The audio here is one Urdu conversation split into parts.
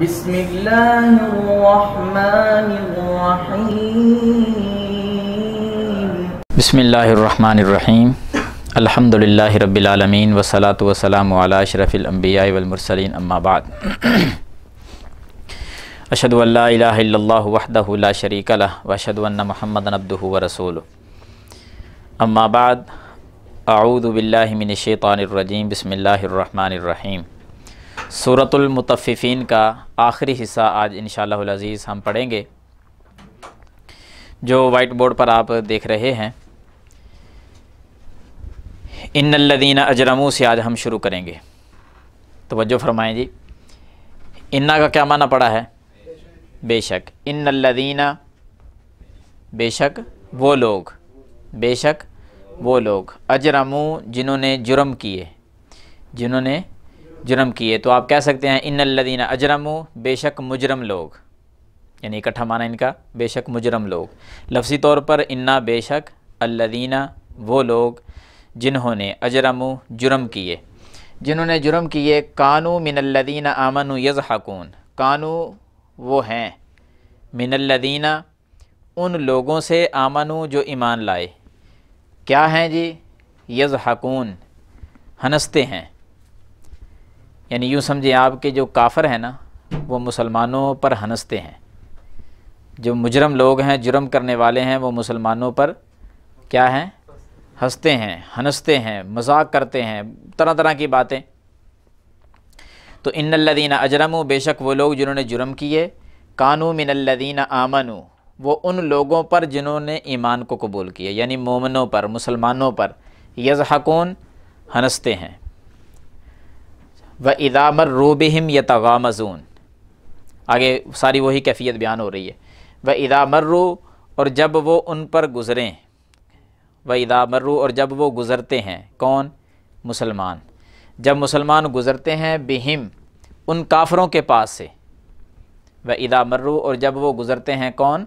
بسم اللہ بسم اللہ الرحمن الرحیم الحمد اللہ رب العالمین وسلاۃ وسلم علی اشرف الانبیاء المبیامرسلین اللہ آباد اَشد لا الہ الا اللہ وحدہ لا شریک لہ وشد ان محمد ورسولہ اما بعد اعوذ باللہ من الشیطان الرجیم بسم اللہ الرحمن الرحیم صورت المتففین کا آخری حصہ آج انشاءاللہ العزیز ہم پڑھیں گے جو وائٹ بورڈ پر آپ دیکھ رہے ہیں ان الدینہ اجرمو سے آج ہم شروع کریں گے تو وجہ فرمائیں جی انا کا کیا معنی پڑا ہے بے شک ان الدینہ بے شک وہ لوگ بے شک وہ لوگ اجرمو جنہوں نے جرم کیے جنہوں نے جرم کیے تو آپ کہہ سکتے ہیں ان الدین اجرم بے شک مجرم لوگ یعنی اکٹھا معنی ان کا بے شک مجرم لوگ لفظی طور پر انا بے شک الدینہ وہ لوگ جنہوں نے اجرم جرم کیے جنہوں نے جرم کیے کانو من الدینہ آمن یز کانو وہ ہیں من الدینہ ان لوگوں سے آمن جو ایمان لائے کیا ہیں جی یز ہنستے ہیں یعنی یوں سمجھیں آپ کے جو کافر ہیں نا وہ مسلمانوں پر ہنستے ہیں جو مجرم لوگ ہیں جرم کرنے والے ہیں وہ مسلمانوں پر کیا ہیں ہنستے ہیں ہنستے ہیں مذاق کرتے ہیں طرح طرح کی باتیں تو ان الدین اجرم بے شک وہ لوگ جنہوں نے جرم کیے کانو من الدین آمن وہ ان لوگوں پر جنہوں نے ایمان کو قبول کیا یعنی مومنوں پر مسلمانوں پر یز ہنستے ہیں و ادا مرو بہم آگے ساری وہی کیفیت بیان ہو رہی ہے وَإِذَا مَرُّو اور جب وہ ان پر گزریں وَإِذَا مَرُّو اور جب وہ گزرتے ہیں کون مسلمان جب مسلمان گزرتے ہیں بہم ان کافروں کے پاس سے وَإِذَا ادا مرو اور جب وہ گزرتے ہیں کون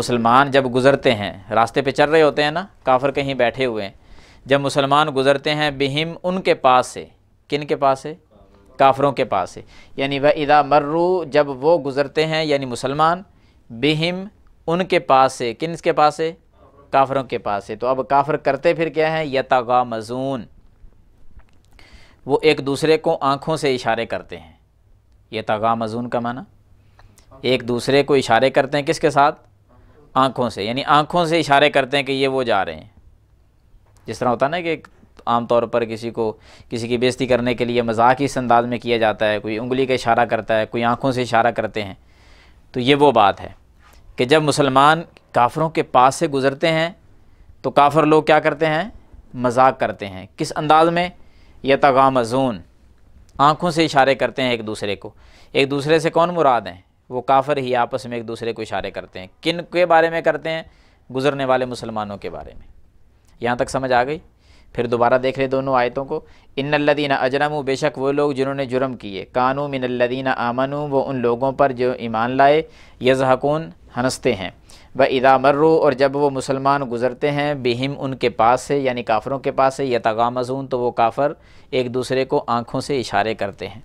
مسلمان جب گزرتے ہیں راستے پہ چل رہے ہوتے ہیں نا کافر کہیں بیٹھے ہوئے ہیں جب مسلمان گزرتے ہیں بہم ان کے پاس سے کن کے پاس ہے کافروں کے پاس ہے یعنی وہ ادا مرو جب وہ گزرتے ہیں یعنی مسلمان بیہم ان کے پاس سے کن کے پاس ہے کافروں کے پاس ہے تو اب کافر کرتے پھر کیا ہیں یتغا مضون وہ ایک دوسرے کو آنکھوں سے اشارے کرتے ہیں یتغ معزون کا معنی ایک دوسرے کو اشارے کرتے ہیں کس کے ساتھ آنکھوں سے یعنی آنکھوں سے اشارے کرتے ہیں کہ یہ وہ جا رہے ہیں جس طرح ہوتا نا کہ ایک عام طور پر کسی کو کسی کی بیزتی کرنے کے لیے مذاق اس انداز میں کیا جاتا ہے کوئی انگلی کا اشارہ کرتا ہے کوئی آنکھوں سے اشارہ کرتے ہیں تو یہ وہ بات ہے کہ جب مسلمان کافروں کے پاس سے گزرتے ہیں تو کافر لوگ کیا کرتے ہیں مذاق کرتے ہیں کس انداز میں یہ تغام آنکھوں سے اشارے کرتے ہیں ایک دوسرے کو ایک دوسرے سے کون مراد ہیں وہ کافر ہی آپس میں ایک دوسرے کو اشارے کرتے ہیں کن کے بارے میں کرتے ہیں گزرنے والے مسلمانوں کے بارے میں یہاں تک سمجھ آ گئی پھر دوبارہ دیکھ رہے دونوں آیتوں کو ان انََدینہ اجرم بے شک وہ لوگ جنہوں نے جرم کیے کانو من الدینہ آمن وہ ان لوگوں پر جو ایمان لائے یزحکون ہنستے ہیں ادا مرو اور جب وہ مسلمان گزرتے ہیں بہم ان کے پاس سے یعنی کافروں کے پاس سے یا تو وہ کافر ایک دوسرے کو آنکھوں سے اشارے کرتے ہیں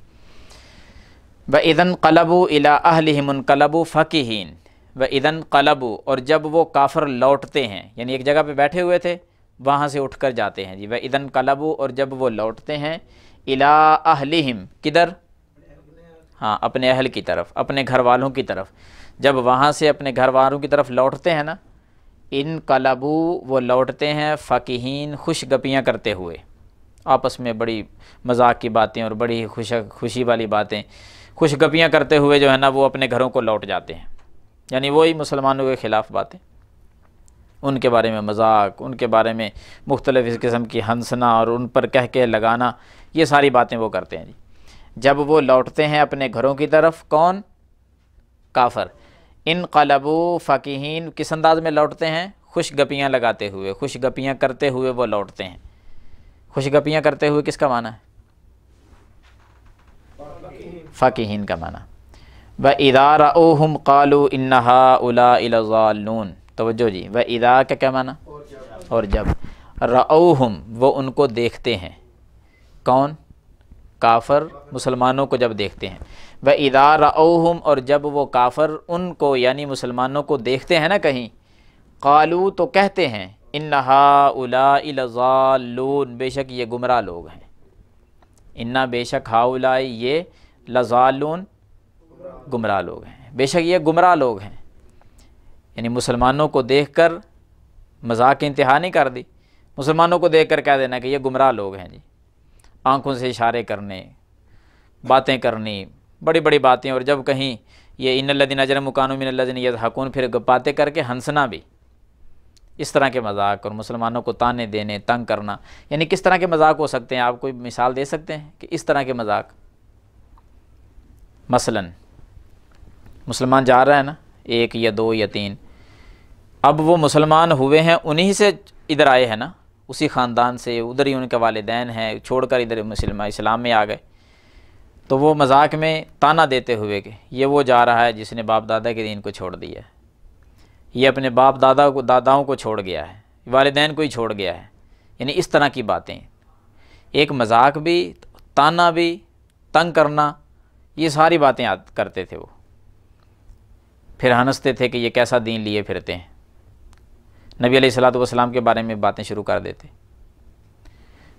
و ادن قلب و الا ان قلب و فقیہین و ادن قلب اور جب وہ کافر لوٹتے ہیں یعنی ایک جگہ پہ بیٹھے ہوئے تھے وہاں سے اٹھ کر جاتے ہیں جی وہ ادن کلبو اور جب وہ لوٹتے ہیں اہلہم کدھر ہاں اپنے اہل کی طرف اپنے گھر والوں کی طرف جب وہاں سے اپنے گھر والوں کی طرف لوٹتے ہیں نا ان کلبو وہ لوٹتے ہیں فق خوش گپیاں کرتے ہوئے آپس میں بڑی مذاق کی باتیں اور بڑی خوش خوشی والی باتیں خوش گپیاں کرتے ہوئے جو ہے نا وہ اپنے گھروں کو لوٹ جاتے ہیں یعنی وہی مسلمانوں کے خلاف باتیں ان کے بارے میں مذاق ان کے بارے میں مختلف اس قسم کی ہنسنا اور ان پر کہہ کے لگانا یہ ساری باتیں وہ کرتے ہیں جی جب وہ لوٹتے ہیں اپنے گھروں کی طرف کون کافر ان قلبو و فقین کس انداز میں لوٹتے ہیں خوش گپیاں لگاتے ہوئے خوش گپیاں کرتے ہوئے وہ لوٹتے ہیں خوش گپیاں کرتے ہوئے کس کا معنی ہے فقہین کا معنی ب ادارہ اوہم قالو انہا الازالون توجہ جی و ادا کا کیا مانا اور جب رعوہم وہ ان کو دیکھتے ہیں کون کافر مسلمانوں کو جب دیکھتے ہیں وہ ادا رعوہم اور جب وہ کافر ان کو یعنی مسلمانوں کو دیکھتے ہیں نا کہیں قالو تو کہتے ہیں ان نہ ہا لزالون بے شک یہ گمراہ لوگ ہیں انا بے شک ہا یہ لزالون گمراہ لوگ ہیں بے شک یہ گمراہ لوگ ہیں یعنی مسلمانوں کو دیکھ کر مذاق انتہا نہیں کر دی مسلمانوں کو دیکھ کر کہہ دینا کہ یہ گمراہ لوگ ہیں جی آنکھوں سے اشارے کرنے باتیں کرنی بڑی بڑی باتیں اور جب کہیں یہ ان اللہ دین اجر مقام حکون پھر باتیں کر کے ہنسنا بھی اس طرح کے مذاق اور مسلمانوں کو تانے دینے تنگ کرنا یعنی کس طرح کے مذاق ہو سکتے ہیں آپ کوئی مثال دے سکتے ہیں کہ اس طرح کے مذاق مثلا مسلمان جا رہا ہے نا ایک یا دو یا تین اب وہ مسلمان ہوئے ہیں انہی سے ادھر آئے ہیں نا اسی خاندان سے ادھر ہی ان کے والدین ہیں چھوڑ کر ادھر مسلم اسلام میں آ گئے تو وہ مذاق میں تانہ دیتے ہوئے کہ یہ وہ جا رہا ہے جس نے باپ دادا کے دین کو چھوڑ دیا ہے یہ اپنے باپ دادا کو داداؤں کو چھوڑ گیا ہے والدین کو ہی چھوڑ گیا ہے یعنی اس طرح کی باتیں ایک مذاق بھی تانہ بھی تنگ کرنا یہ ساری باتیں کرتے تھے وہ پھر ہنستے تھے کہ یہ کیسا دین لیے پھرتے ہیں نبی علیہ السلاۃ والسلام کے بارے میں باتیں شروع کر دیتے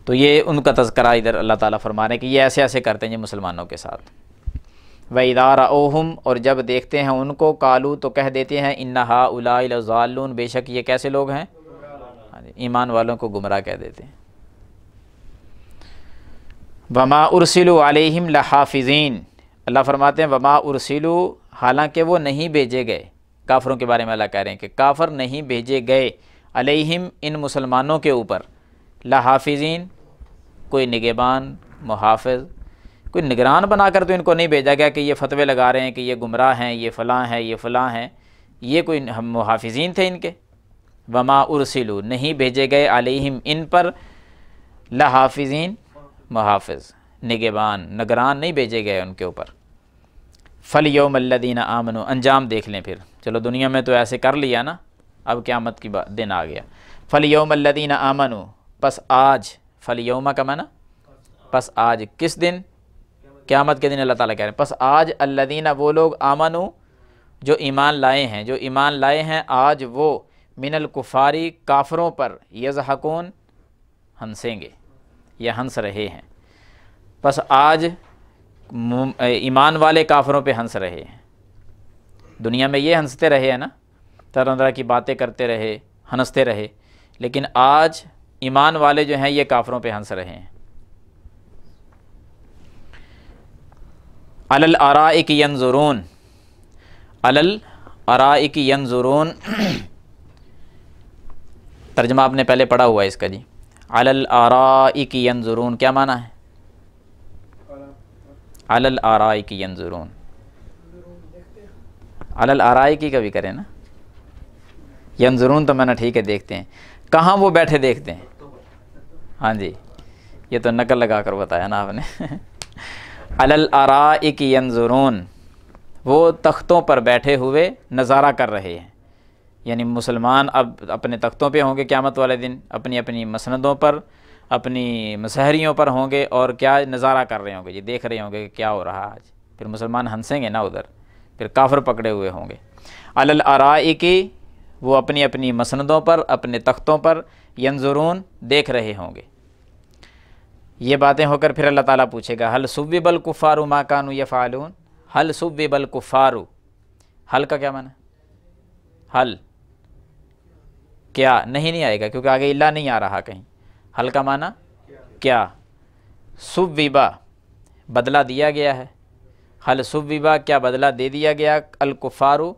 تو یہ ان کا تذکرہ ادھر اللہ تعالیٰ فرما رہے ہیں کہ یہ ایسے ایسے کرتے ہیں یہ جی مسلمانوں کے ساتھ و ادارہ اوہم اور جب دیکھتے ہیں ان کو کالو تو کہہ دیتے ہیں الا الاظالل بے شک یہ کیسے لوگ ہیں ہاں جی، ایمان والوں کو گمراہ کہہ دیتے ہیں وما ارسیلو علیہم لحافظین اللہ فرماتے ہیں وما ارسلو حالانکہ وہ نہیں بھیجے گئے کافروں کے بارے میں اللہ کہہ رہے ہیں کہ کافر نہیں بھیجے گئے علیہم ان مسلمانوں کے اوپر لحافظین کوئی نگبان محافظ کوئی نگران بنا کر تو ان کو نہیں بھیجا گیا کہ یہ فتوے لگا رہے ہیں کہ یہ گمراہ ہیں یہ فلاں ہیں یہ فلاں ہیں یہ کوئی محافظین تھے ان کے وما ارسلو نہیں بھیجے گئے علیہم ان پر لحافظین محافظ نگبان نگران نہیں بھیجے گئے ان کے اوپر فلی یوم اللہ آمن انجام دیکھ لیں پھر چلو دنیا میں تو ایسے کر لیا نا اب قیامت کی دن آ گیا فلی یوم الدینہ آمنوں پس آج فلی یوم کا منع پس آج کس دن قیامت کے دن اللہ تعالیٰ کہہ رہے ہیں پس آج اللہ وہ لوگ آمنو جو ایمان لائے ہیں جو ایمان لائے ہیں آج وہ من الکفاری کافروں پر یزحکون ہنسیں گے یا ہنس رہے ہیں پس آج ایمان والے کافروں پہ ہنس رہے ہیں دنیا میں یہ ہنستے رہے ہیں نا طرح طرح کی باتیں کرتے رہے ہنستے رہے لیکن آج ایمان والے جو ہیں یہ کافروں پہ ہنس رہے ہیں علل ارا ینظرون علل الل ینظرون ترجمہ آپ نے پہلے پڑھا ہوا ہے اس کا جی علل کی ینظرون کیا معنی ہے کی الل آرائی کی کبھی کریں نا ینظرون تو میں نے ٹھیک ہے دیکھتے ہیں کہاں وہ بیٹھے دیکھتے ہیں ہاں جی یہ تو نقل لگا کر بتایا نا آپ نے کی ینظرون وہ تختوں پر بیٹھے ہوئے نظارہ کر رہے ہیں یعنی مسلمان اب اپنے تختوں پہ ہوں گے قیامت والے دن اپنی اپنی مسندوں پر اپنی مسحریوں پر ہوں گے اور کیا نظارہ کر رہے ہوں گے یہ دیکھ رہے ہوں گے کہ کیا ہو رہا آج پھر مسلمان ہنسیں گے نا ادھر پھر کافر پکڑے ہوئے ہوں گے اللآ کی وہ اپنی اپنی مسندوں پر اپنے تختوں پر ینظرون دیکھ رہے ہوں گے یہ باتیں ہو کر پھر اللہ تعالیٰ پوچھے گا حل بل کفارو ماں کانو یا فعلون حل بل کفارو حل کا کیا معنی حل کیا نہیں نہیں آئے گا کیونکہ آگے اللہ نہیں آ رہا کہیں حل کا معنی کیا سب وبا بدلہ دیا گیا ہے حل سب وبا کیا بدلہ دے دیا گیا الکفارو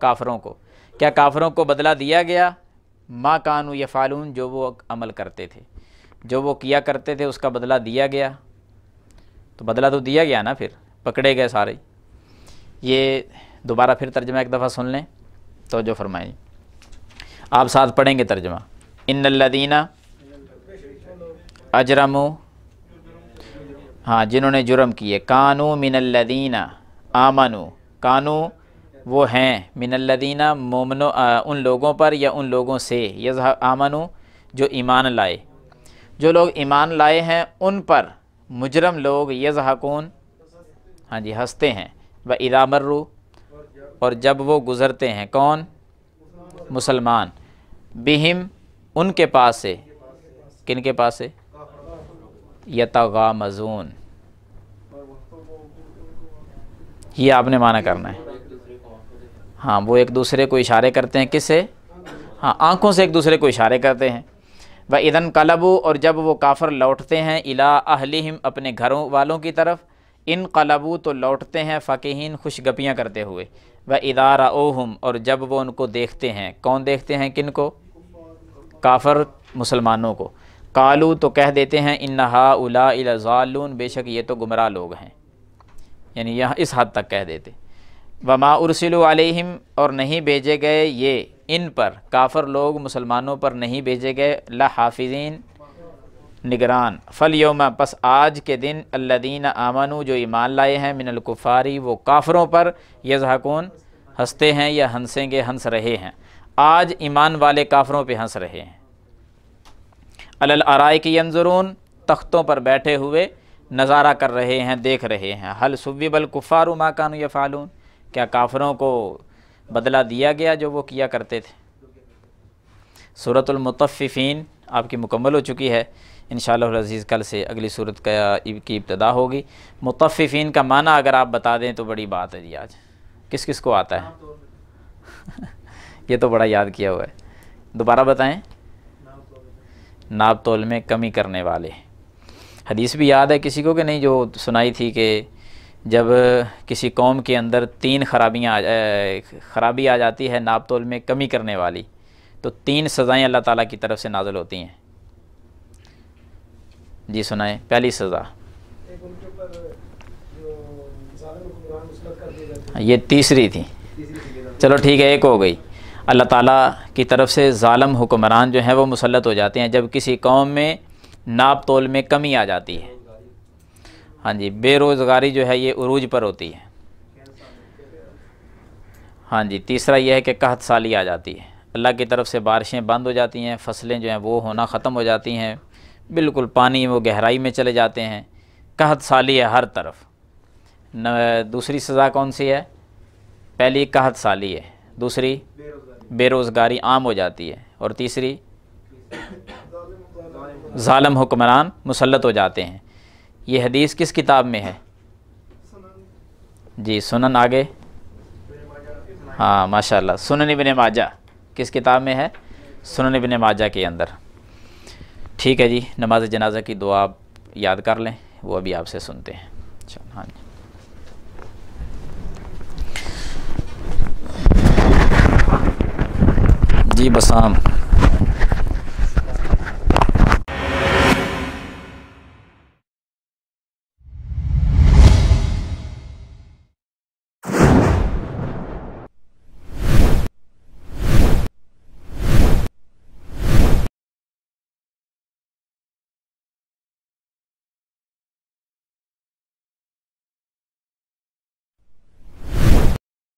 کافروں کو کیا کافروں کو بدلہ دیا گیا ما کانو یفعلون جو وہ عمل کرتے تھے جو وہ کیا کرتے تھے اس کا بدلہ دیا گیا تو بدلہ تو دیا گیا نا پھر پکڑے گئے سارے یہ دوبارہ پھر ترجمہ ایک دفعہ سن لیں توجہ فرمائیں آپ ساتھ پڑھیں گے ترجمہ ان الدینہ اجرمو ہاں جنہوں نے جرم کیے کانو من الدینہ آمنو کانو وہ ہیں من الدینہ مومنو ان لوگوں پر یا ان لوگوں سے یزحا آمنو جو ایمان لائے جو لوگ ایمان لائے ہیں ان پر مجرم لوگ یز ہاں جی ہنستے ہیں ب مرو اور جب وہ گزرتے ہیں کون مسلمان بہم ان کے پاس سے کن کے پاس سے یتغامزون یہ آپ نے معنی کرنا ہے ہاں وہ ایک دوسرے کو اشارے کرتے ہیں کس سے ہاں آنکھوں سے ایک دوسرے کو اشارے کرتے ہیں و ادن قلبوں اور جب وہ کافر لوٹتے ہیں الا اہلہم اپنے گھروں والوں کی طرف ان قلبو تو لوٹتے ہیں فقحین خوشگپیاں کرتے ہوئے و ادارہ اوہم اور جب وہ ان کو دیکھتے ہیں کون دیکھتے ہیں کن کو کافر مسلمانوں کو کالو تو کہہ دیتے ہیں انہا الا الازالون بے شک یہ تو گمراہ لوگ ہیں یعنی یہاں اس حد تک کہہ دیتے وما ارسل علیہم اور نہیں بھیجے گئے یہ ان پر کافر لوگ مسلمانوں پر نہیں بھیجے گئے لحافظین حافظین نگران فل پس آج کے دن اللہ دین جو ایمان لائے ہیں من الکفاری وہ کافروں پر یزحکون ہستے ہنستے ہیں یا ہنسیں گے ہنس رہے ہیں آج ایمان والے کافروں پہ ہنس رہے ہیں علعرائے کی انظرون تختوں پر بیٹھے ہوئے نظارہ کر رہے ہیں دیکھ رہے ہیں حل بل کفار ما کانو یفعلون کیا کافروں کو بدلہ دیا گیا جو وہ کیا کرتے تھے صورت المطففین آپ کی مکمل ہو چکی ہے انشاءاللہ العزیز کل سے اگلی صورت کا ابتدا ہوگی مطففین کا معنی اگر آپ بتا دیں تو بڑی بات ہے جی آج کس کس کو آتا ہے یہ تو بڑا یاد کیا ہوا ہے دوبارہ بتائیں ناب تول میں کمی کرنے والے حدیث بھی یاد ہے کسی کو کہ نہیں جو سنائی تھی کہ جب کسی قوم کے اندر تین خرابیاں خرابی آ جاتی ہے ناب تول میں کمی کرنے والی تو تین سزائیں اللہ تعالیٰ کی طرف سے نازل ہوتی ہیں جی سنائیں پہلی سزا یہ تیسری تھی چلو ٹھیک ہے ایک ہو گئی اللہ تعالیٰ کی طرف سے ظالم حکمران جو ہیں وہ مسلط ہو جاتے ہیں جب کسی قوم میں ناپ تول میں کمی آ جاتی ہے ہاں جی بے روزگاری جو ہے یہ عروج پر ہوتی ہے ہاں جی تیسرا یہ ہے کہ قحط سالی آ جاتی ہے اللہ کی طرف سے بارشیں بند ہو جاتی ہیں فصلیں جو ہیں وہ ہونا ختم ہو جاتی ہیں بالکل پانی وہ گہرائی میں چلے جاتے ہیں قحط سالی ہے ہر طرف دوسری سزا کون سی ہے پہلی قحط سالی ہے دوسری بے روزگاری عام ہو جاتی ہے اور تیسری ظالم حکمران مسلط ہو جاتے ہیں یہ حدیث کس کتاب میں ہے جی سنن آگے ہاں ماشاء اللہ ابن ماجہ کس کتاب میں ہے سنن ابن ماجہ کے اندر ٹھیک ہے جی نماز جنازہ کی دعا آپ یاد کر لیں وہ ابھی آپ سے سنتے ہیں چلو ہاں جی Диба сам.